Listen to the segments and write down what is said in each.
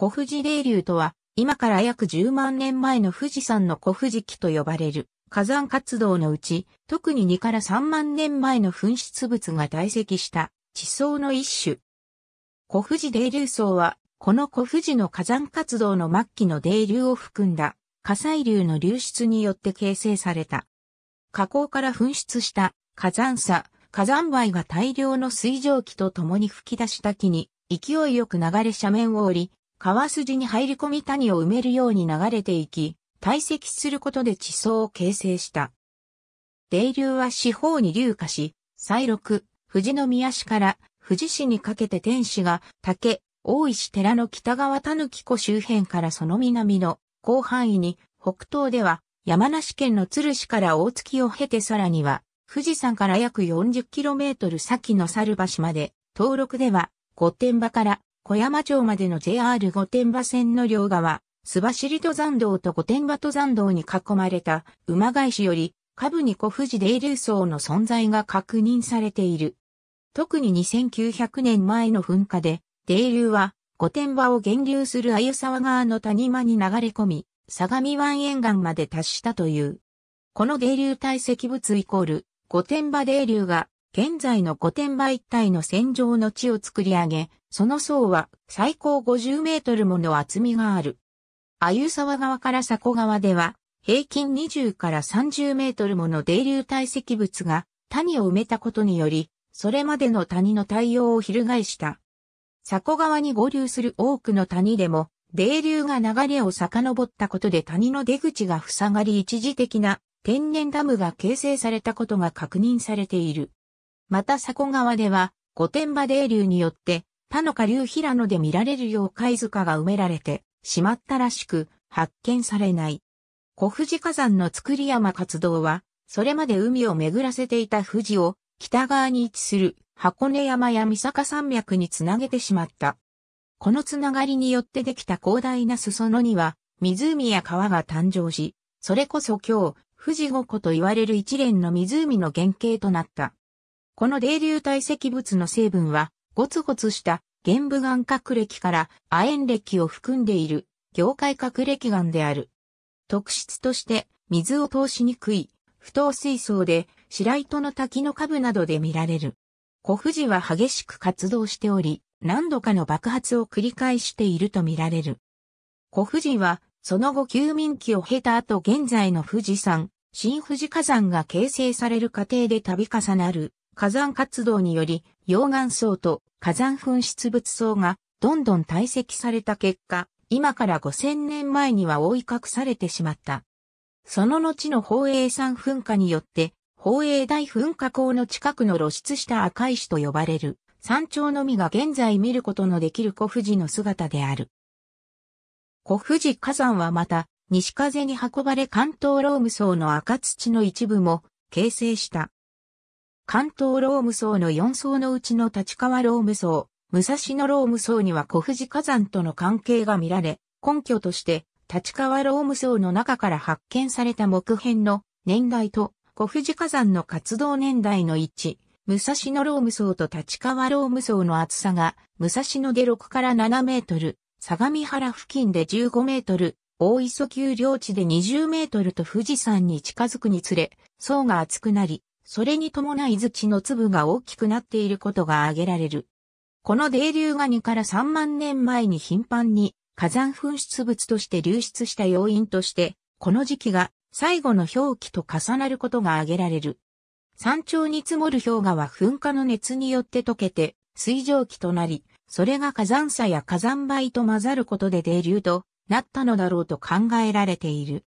古富士霊流とは、今から約10万年前の富士山の古富士期と呼ばれる火山活動のうち、特に2から3万年前の噴出物が堆積した地層の一種。古富士泥流層は、この古富士の火山活動の末期の泥流を含んだ火砕流の流出によって形成された。火口から噴出した火山砂、火山灰が大量の水蒸気と共に吹き出した木に勢いよく流れ斜面を降り、川筋に入り込み谷を埋めるように流れていき、堆積することで地層を形成した。泥流は四方に流下し、西六、富士宮市から富士市にかけて天使が竹、大石寺の北側たぬき湖周辺からその南の広範囲に、北東では山梨県の鶴市から大月を経てさらには、富士山から約 40km 先の猿橋まで、登録では御殿場から小山町までの JR 御殿場線の両側、須走登山道と御殿場登山道に囲まれた馬返しより、下部に小富士泥流層の存在が確認されている。特に2900年前の噴火で、泥流は御殿場を源流する鮎沢川の谷間に流れ込み、相模湾沿岸まで達したという。この泥流堆積物イコール、御殿場泥流が現在の御殿場一帯の戦場の地を作り上げ、その層は最高50メートルもの厚みがある。鮎沢側から佐古川では、平均20から30メートルもの泥流堆積物が谷を埋めたことにより、それまでの谷の対応を翻した。佐古川に合流する多くの谷でも、泥流が流れを遡ったことで谷の出口が塞がり一時的な天然ダムが形成されたことが確認されている。また佐古川では、御殿場泥流によって他の下流平野で見られるよう貝塚が埋められてしまったらしく発見されない。小藤火山の造山活動は、それまで海を巡らせていた富士を北側に位置する箱根山や三坂山脈につなげてしまった。このつながりによってできた広大な裾野には、湖や川が誕生し、それこそ今日、富士五湖と言われる一連の湖の原型となった。この泥流堆積物の成分は、ゴツゴツした玄武岩れ歴から亜鉛歴を含んでいる業界れ歴岩である。特質として水を通しにくい不等水槽で白糸の滝の下部などで見られる。古富士は激しく活動しており、何度かの爆発を繰り返していると見られる。古富士は、その後休眠期を経た後現在の富士山、新富士火山が形成される過程で度重なる火山活動により溶岩層と火山噴出物層がどんどん堆積された結果、今から5000年前には覆い隠されてしまった。その後の宝永山噴火によって、宝永大噴火口の近くの露出した赤石と呼ばれる山頂のみが現在見ることのできる古富士の姿である。古富士火山はまた、西風に運ばれ関東ローム層の赤土の一部も形成した。関東ローム層の4層のうちの立川ローム層、武蔵野ローム層には小富士火山との関係が見られ、根拠として立川ローム層の中から発見された木片の年代と小富火山の活動年代の一致、武蔵野ローム層と立川ローム層の厚さが、武蔵野下6から7メートル、相模原付近で15メートル、大磯丘陵地で20メートルと富士山に近づくにつれ、層が厚くなり、それに伴い土の粒が大きくなっていることが挙げられる。この泥流が2から3万年前に頻繁に火山噴出物として流出した要因として、この時期が最後の氷期と重なることが挙げられる。山頂に積もる氷河は噴火の熱によって溶けて水蒸気となり、それが火山砂や火山灰と混ざることで泥流となったのだろうと考えられている。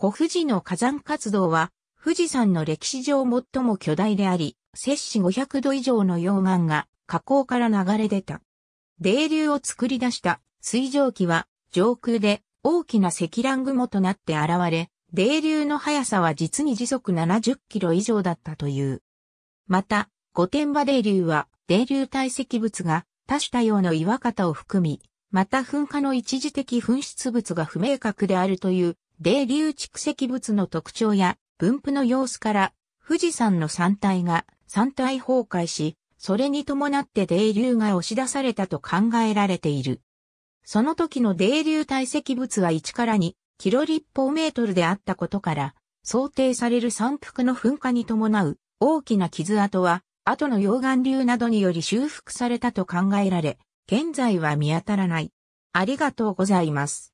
古富士の火山活動は富士山の歴史上最も巨大であり、摂氏500度以上の溶岩が火口から流れ出た。泥流を作り出した水蒸気は上空で大きな積乱雲となって現れ、泥流の速さは実に時速70キロ以上だったという。また、御殿場泥流は泥流堆積物が多種多様の岩型を含み、また噴火の一時的噴出物が不明確であるという泥流蓄積物の特徴や分布の様子から富士山の山体が山体崩壊し、それに伴って泥流が押し出されたと考えられている。その時の泥流堆積物は1から2キロ立方メートルであったことから、想定される山腹の噴火に伴う大きな傷跡は、後の溶岩流などにより修復されたと考えられ、現在は見当たらない。ありがとうございます。